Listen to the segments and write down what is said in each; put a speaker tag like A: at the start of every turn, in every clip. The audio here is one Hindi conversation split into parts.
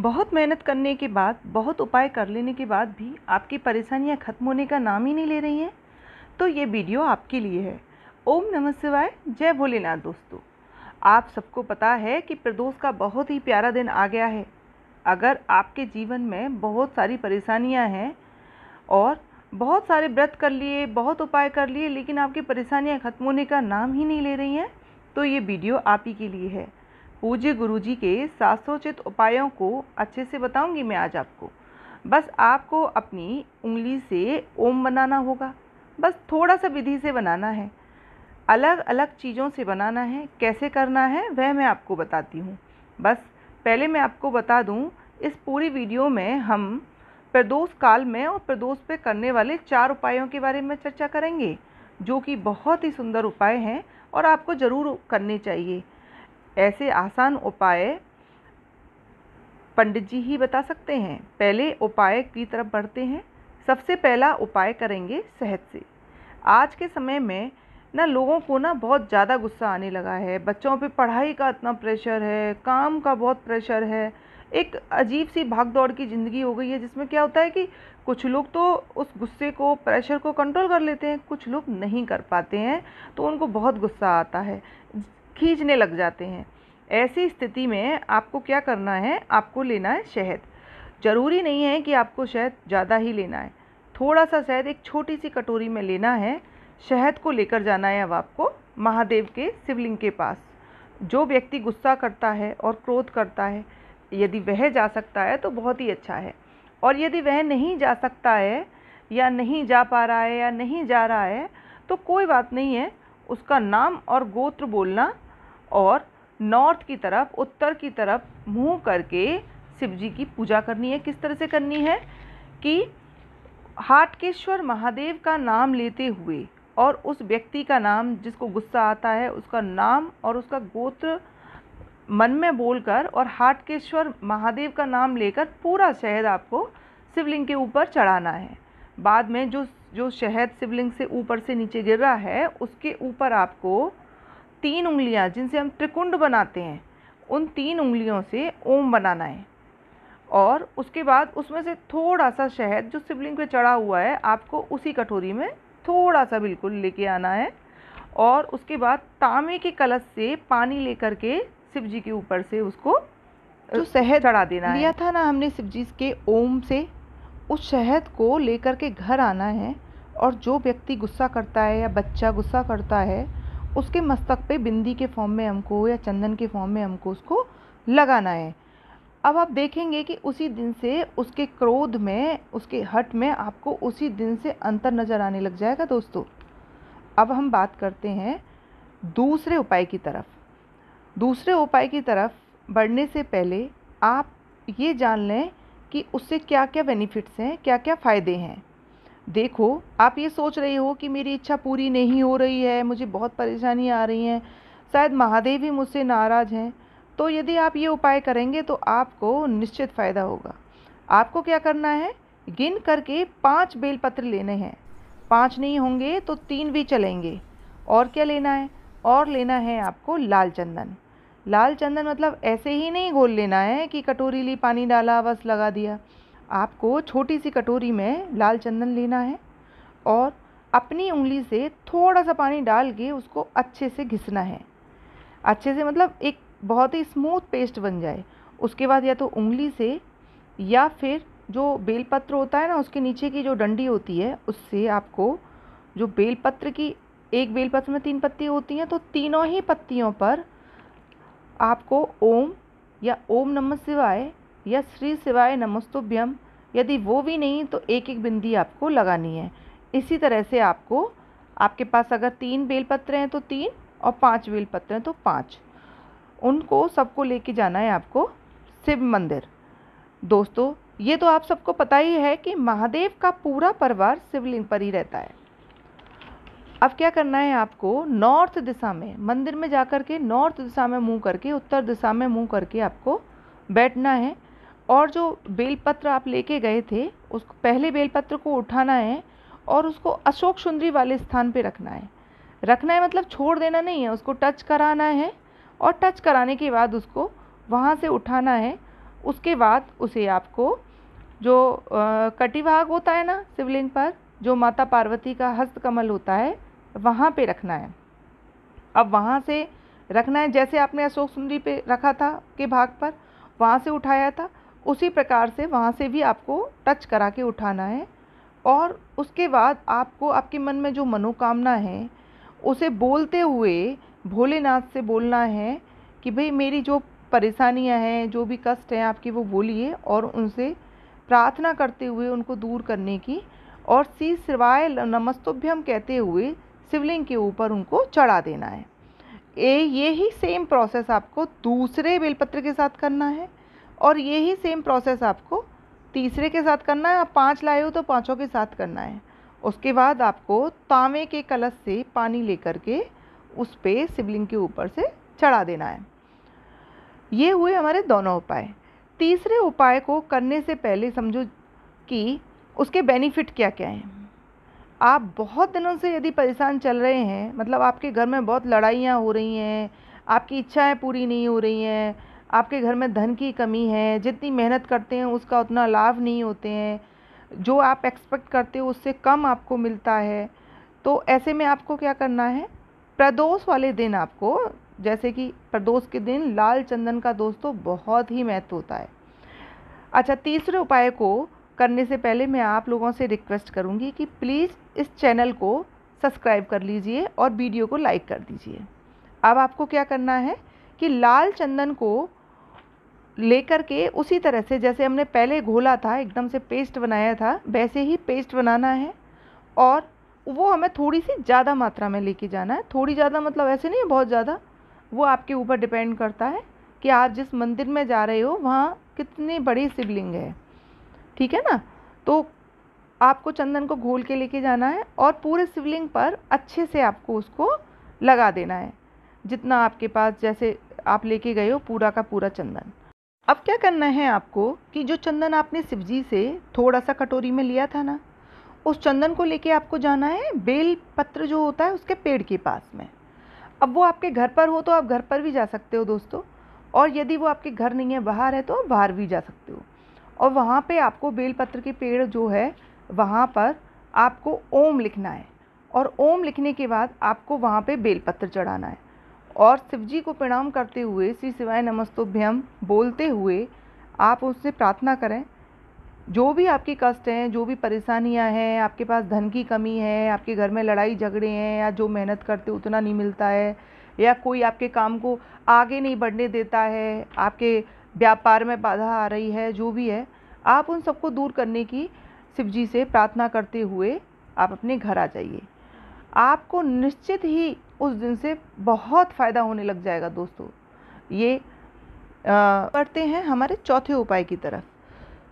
A: बहुत मेहनत करने के बाद बहुत उपाय कर लेने के बाद भी आपकी परेशानियाँ ख़त्म होने का नाम ही नहीं ले रही हैं तो ये वीडियो आपके लिए है ओम नमः शिवाय जय भोलेनाथ दोस्तों आप सबको पता है कि प्रदोष का बहुत ही प्यारा दिन आ गया है अगर आपके जीवन में बहुत सारी परेशानियां हैं और बहुत सारे व्रत कर लिए बहुत उपाय कर लिए लेकिन आपकी परेशानियां ख़त्म होने का नाम ही नहीं ले रही हैं तो ये वीडियो आप ही के लिए है पूज्य गुरुजी के शास्त्रोचित उपायों को अच्छे से बताऊंगी मैं आज आपको बस आपको अपनी उंगली से ओम बनाना होगा बस थोड़ा सा विधि से बनाना है अलग अलग चीज़ों से बनाना है कैसे करना है वह मैं आपको बताती हूँ बस पहले मैं आपको बता दूँ इस पूरी वीडियो में हम प्रदोष काल में और प्रदोष पे करने वाले चार उपायों के बारे में चर्चा करेंगे जो कि बहुत ही सुंदर उपाय हैं और आपको ज़रूर करने चाहिए ऐसे आसान उपाय पंडित जी ही बता सकते हैं पहले उपाय की तरफ बढ़ते हैं सबसे पहला उपाय करेंगे सेहत से आज के समय में ना लोगों को ना बहुत ज़्यादा गुस्सा आने लगा है बच्चों पे पढ़ाई का इतना प्रेशर है काम का बहुत प्रेशर है एक अजीब सी भाग दौड़ की ज़िंदगी हो गई है जिसमें क्या होता है कि कुछ लोग तो उस गुस्से को प्रेशर को कंट्रोल कर लेते हैं कुछ लोग नहीं कर पाते हैं तो उनको बहुत गुस्सा आता है खींचने लग जाते हैं ऐसी स्थिति में आपको क्या करना है आपको लेना है शहद ज़रूरी नहीं है कि आपको शहद ज़्यादा ही लेना है थोड़ा सा शहद एक छोटी सी कटोरी में लेना है शहद को लेकर जाना है अब आपको महादेव के शिवलिंग के पास जो व्यक्ति गुस्सा करता है और क्रोध करता है यदि वह जा सकता है तो बहुत ही अच्छा है और यदि वह नहीं जा सकता है या नहीं जा पा रहा है या नहीं जा रहा है तो कोई बात नहीं है उसका नाम और गोत्र बोलना और नॉर्थ की तरफ उत्तर की तरफ मुंह करके शिव जी की पूजा करनी है किस तरह से करनी है कि हाटकेश्वर महादेव का नाम लेते हुए और उस व्यक्ति का नाम जिसको गुस्सा आता है उसका नाम और उसका गोत्र मन में बोलकर और हाटकेश्वर महादेव का नाम लेकर पूरा शहद आपको शिवलिंग के ऊपर चढ़ाना है बाद में जो जो शहद शिवलिंग से ऊपर से नीचे गिर रहा है उसके ऊपर आपको तीन उंगलियां जिनसे हम त्रिकुंड बनाते हैं उन तीन उंगलियों से ओम बनाना है और उसके बाद उसमें से थोड़ा सा शहद जो शिवलिंग पे चढ़ा हुआ है आपको उसी कटोरी में थोड़ा सा बिल्कुल लेके आना है और उसके बाद तांबे के कलश से पानी लेकर के शिव जी के ऊपर से उसको जो शहद चढ़ा देना लिया था ना हमने शिव जी के ओम से उस शहद को लेकर के घर आना है और जो व्यक्ति गुस्सा करता है या बच्चा गुस्सा करता है उसके मस्तक पे बिंदी के फॉर्म में हमको या चंदन के फॉर्म में हमको उसको लगाना है अब आप देखेंगे कि उसी दिन से उसके क्रोध में उसके हट में आपको उसी दिन से अंतर नज़र आने लग जाएगा दोस्तों अब हम बात करते हैं दूसरे उपाय की तरफ दूसरे उपाय की तरफ बढ़ने से पहले आप ये जान लें कि उससे क्या क्या बेनिफिट्स हैं क्या क्या फ़ायदे हैं देखो आप ये सोच रहे हो कि मेरी इच्छा पूरी नहीं हो रही है मुझे बहुत परेशानी आ रही है शायद महादेव ही मुझसे नाराज़ हैं तो यदि आप ये उपाय करेंगे तो आपको निश्चित फ़ायदा होगा आपको क्या करना है गिन करके पाँच बेलपत्र लेने हैं पाँच नहीं होंगे तो तीन भी चलेंगे और क्या लेना है और लेना है आपको लाल चंदन लाल चंदन मतलब ऐसे ही नहीं घोल लेना है कि कटोरी ली पानी डाला बस लगा दिया आपको छोटी सी कटोरी में लाल चंदन लेना है और अपनी उंगली से थोड़ा सा पानी डाल के उसको अच्छे से घिसना है अच्छे से मतलब एक बहुत ही स्मूथ पेस्ट बन जाए उसके बाद या तो उंगली से या फिर जो बेलपत्र होता है ना उसके नीचे की जो डंडी होती है उससे आपको जो बेलपत्र की एक बेलपत्र में तीन पत्ती होती हैं तो तीनों ही पत्तियों पर आपको ओम या ओम नमः शिवाय या श्री शिवाय नमस्तुभ्यम यदि वो भी नहीं तो एक एक बिंदी आपको लगानी है इसी तरह से आपको आपके पास अगर तीन बेलपत्र हैं तो तीन और पांच बेलपत्र हैं तो पांच उनको सबको लेके जाना है आपको शिव मंदिर दोस्तों ये तो आप सबको पता ही है कि महादेव का पूरा परिवार शिवलिंग पर ही रहता है अब क्या करना है आपको नॉर्थ दिशा में मंदिर में जाकर के नॉर्थ दिशा में मुंह करके उत्तर दिशा में मुंह करके आपको बैठना है और जो बेलपत्र आप लेके गए थे उसको पहले बेलपत्र को उठाना है और उसको अशोक सुंदरी वाले स्थान पे रखना है रखना है मतलब छोड़ देना नहीं है उसको टच कराना है और टच कराने के बाद उसको वहाँ से उठाना है उसके बाद उसे आपको जो कटिभाग होता है ना शिवलिंग पर जो माता पार्वती का हस्तकमल होता है वहाँ पे रखना है अब वहाँ से रखना है जैसे आपने अशोक सुंदरी पे रखा था के भाग पर वहाँ से उठाया था उसी प्रकार से वहाँ से भी आपको टच करा के उठाना है और उसके बाद आपको आपके मन में जो मनोकामना है उसे बोलते हुए भोलेनाथ से बोलना है कि भाई मेरी जो परेशानियाँ हैं जो भी कष्ट हैं आपकी वो बोलिए और उनसे प्रार्थना करते हुए उनको दूर करने की और सी सिवाय नमस्तुभ्यम कहते हुए शिवलिंग के ऊपर उनको चढ़ा देना है ए ये ही सेम प्रोसेस आपको दूसरे बेलपत्र के साथ करना है और यही सेम प्रोसेस आपको तीसरे के साथ करना है आप पाँच लाए हो तो पाँचों के साथ करना है उसके बाद आपको तांबे के कलश से पानी लेकर के उस पर शिवलिंग के ऊपर से चढ़ा देना है ये हुए हमारे दोनों उपाय तीसरे उपाय को करने से पहले समझो कि उसके बेनिफिट क्या क्या हैं आप बहुत दिनों से यदि परेशान चल रहे हैं मतलब आपके घर में बहुत लड़ाइयाँ हो रही हैं आपकी इच्छाएं पूरी नहीं हो रही हैं आपके घर में धन की कमी है जितनी मेहनत करते हैं उसका उतना लाभ नहीं होते हैं जो आप एक्सपेक्ट करते हो उससे कम आपको मिलता है तो ऐसे में आपको क्या करना है प्रदोष वाले दिन आपको जैसे कि प्रदोष के दिन लाल चंदन का दोस्तों बहुत ही महत्व होता है अच्छा तीसरे उपाय को करने से पहले मैं आप लोगों से रिक्वेस्ट करूंगी कि प्लीज़ इस चैनल को सब्सक्राइब कर लीजिए और वीडियो को लाइक कर दीजिए अब आपको क्या करना है कि लाल चंदन को लेकर के उसी तरह से जैसे हमने पहले घोला था एकदम से पेस्ट बनाया था वैसे ही पेस्ट बनाना है और वो हमें थोड़ी सी ज़्यादा मात्रा में लेके जाना है थोड़ी ज़्यादा मतलब ऐसे नहीं है बहुत ज़्यादा वो आपके ऊपर डिपेंड करता है कि आप जिस मंदिर में जा रहे हो वहाँ कितने बड़े शिवलिंग है ठीक है ना तो आपको चंदन को घोल के लेके जाना है और पूरे शिवलिंग पर अच्छे से आपको उसको लगा देना है जितना आपके पास जैसे आप लेके गए हो पूरा का पूरा चंदन अब क्या करना है आपको कि जो चंदन आपने शिवजी से थोड़ा सा कटोरी में लिया था ना उस चंदन को लेके आपको जाना है बेल पत्र जो होता है उसके पेड़ के पास में अब वो आपके घर पर हो तो आप घर पर भी जा सकते हो दोस्तों और यदि वो आपके घर नहीं है बाहर है तो बाहर भी जा सकते हो और वहाँ पे आपको बेलपत्र के पेड़ जो है वहाँ पर आपको ओम लिखना है और ओम लिखने के बाद आपको वहाँ पे बेलपत्र चढ़ाना है और शिवजी को प्रणाम करते हुए श्री शिवाय नमस्तोभ्यम बोलते हुए आप उससे प्रार्थना करें जो भी आपके कष्ट हैं जो भी परेशानियां हैं आपके पास धन की कमी है आपके घर में लड़ाई झगड़े हैं या जो मेहनत करते उतना नहीं मिलता है या कोई आपके काम को आगे नहीं बढ़ने देता है आपके व्यापार में बाधा आ रही है जो भी है आप उन सबको दूर करने की शिव जी से प्रार्थना करते हुए आप अपने घर आ जाइए आपको निश्चित ही उस दिन से बहुत फ़ायदा होने लग जाएगा दोस्तों ये पढ़ते हैं हमारे चौथे उपाय की तरफ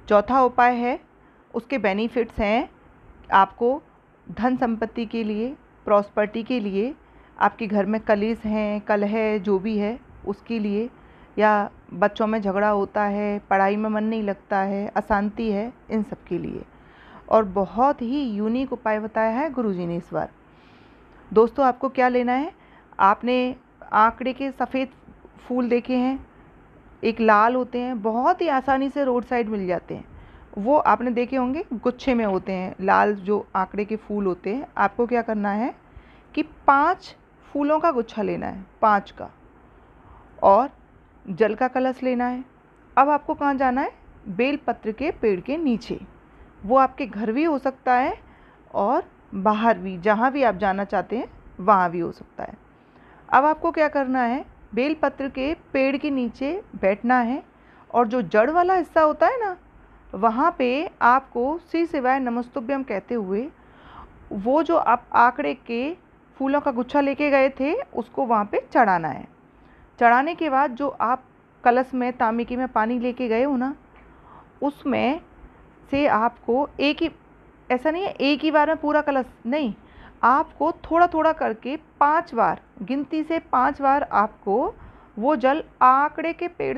A: चौथा उपाय है उसके बेनिफिट्स हैं आपको धन संपत्ति के लिए प्रॉस्पर्टी के लिए आपके घर में कलेस हैं कलह है जो भी है उसके लिए या बच्चों में झगड़ा होता है पढ़ाई में मन नहीं लगता है अशांति है इन सब के लिए और बहुत ही यूनिक उपाय बताया है गुरुजी ने इस बार दोस्तों आपको क्या लेना है आपने आंकड़े के सफ़ेद फूल देखे हैं एक लाल होते हैं बहुत ही आसानी से रोड साइड मिल जाते हैं वो आपने देखे होंगे गुच्छे में होते हैं लाल जो आंकड़े के फूल होते हैं आपको क्या करना है कि पांच फूलों का गुच्छा लेना है पांच का और जल का कलश लेना है अब आपको कहाँ जाना है बेलपत्र के पेड़ के नीचे वो आपके घर भी हो सकता है और बाहर भी जहाँ भी आप जाना चाहते हैं वहाँ भी हो सकता है अब आपको क्या करना है बेलपत्र के पेड़ के नीचे बैठना है और जो जड़ वाला हिस्सा होता है ना वहाँ पे आपको सी सिवाय नमस्तुभ्यम कहते हुए वो जो आप आंकड़े के फूलों का गुच्छा लेके गए थे उसको वहाँ पे चढ़ाना है चढ़ाने के बाद जो आप कलश में तामिकी में पानी लेके गए हो ना उसमें से आपको एक ही ऐसा नहीं है एक ही बार में पूरा कलश नहीं आपको थोड़ा थोड़ा करके पांच बार गिनती से पांच बार आपको वो जल आंकड़े के पेड़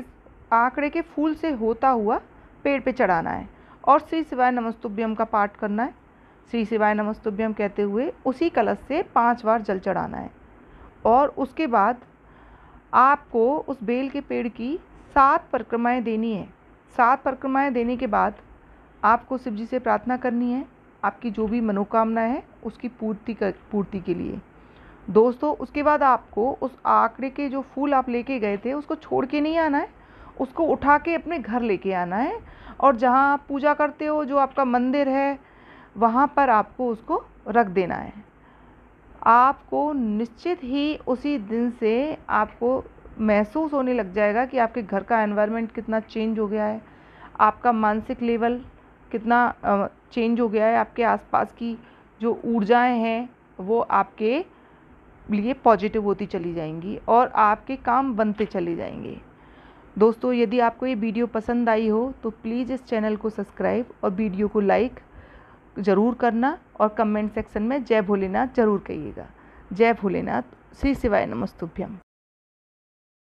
A: आंकड़े के फूल से होता हुआ पेड़ पे चढ़ाना है और श्री शिवाय नमस्तुभ्यम का पाठ करना है श्री शिवाय नमस्तुभ्यम कहते हुए उसी कलश से पांच बार जल चढ़ाना है और उसके बाद आपको उस बेल के पेड़ की सात परिक्रमाएँ देनी है सात परिक्रमाएँ देने के बाद आपको शिव जी से प्रार्थना करनी है आपकी जो भी मनोकामना है उसकी पूर्ति कर पूर्ति के लिए दोस्तों उसके बाद आपको उस आंकड़े के जो फूल आप लेके गए थे उसको छोड़ के नहीं आना है उसको उठा के अपने घर लेके आना है और जहाँ आप पूजा करते हो जो आपका मंदिर है वहाँ पर आपको उसको रख देना है आपको निश्चित ही उसी दिन से आपको महसूस होने लग जाएगा कि आपके घर का एनवायरनमेंट कितना चेंज हो गया है आपका मानसिक लेवल कितना चेंज हो गया है आपके आसपास की जो ऊर्जाएं हैं वो आपके लिए पॉजिटिव होती चली जाएंगी और आपके काम बनते चले जाएंगे दोस्तों यदि आपको ये वीडियो पसंद आई हो तो प्लीज़ इस चैनल को सब्सक्राइब और वीडियो को लाइक ज़रूर करना और कमेंट सेक्शन में जय भोलेनाथ ज़रूर कहिएगा जय भोलेनाथ श्री शिवाय नमस्तुभ्यम